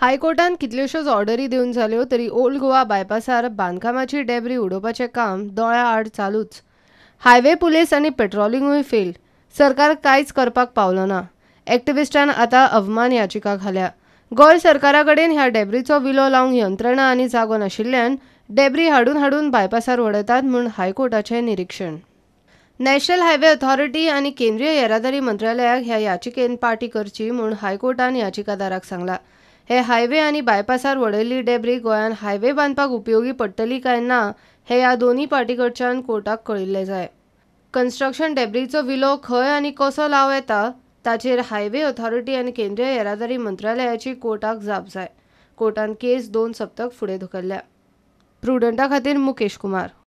हायकोर्टान कितल्योश्योच ऑर्डरी दिवन जाल्यो तरी ओल्ड गोवा बायपासार बांदकामाची डेबरी उडोवपाचें काम दोळ्या आड चालूच हायवे पुलीस आनी पेट्रोलिंगूय फेल सरकार कांयच करपाक पावलो ना एक्टिविस्टान आतां अवमान याचिका घाल्या गोंय सरकारा कडेन ह्या डेब्रीचो विलो लावंक यंत्रणा आनी जागो नाशिल्ल्यान डेब्री हाडून हाडून बायपासार वडयतात म्हूण हायकोर्टाचें निरीक्षण नॅशनल हायवे ऑथॉरिटी आनी केंद्रीय येरादारी मंत्रालयाक ह्या याचिकेन पार्टी करची म्हूण हायकोर्टान याचिकादाराक सांगला हे हायवे आणि बायपासार वडयल्ली डेब्री गोयान हायवे बांधपाक उपयोगी पडटली काय ना हें ह्या दोनी कडच्यान कोर्टाक कळिल्ले जाय कन्स्ट्रक्शन डेब्रीचो विलो खंय आणि कसो लाव येता ताचेर हायवे ऑथॉरिटी आणि केंद्रीय येरादारी मंत्रालयाची कोर्टाक जाप जाय कोर्टान केस दोन सप्तक फुडें धुकल्ल्या प्रुडंटा खातीर मुकेश कुमार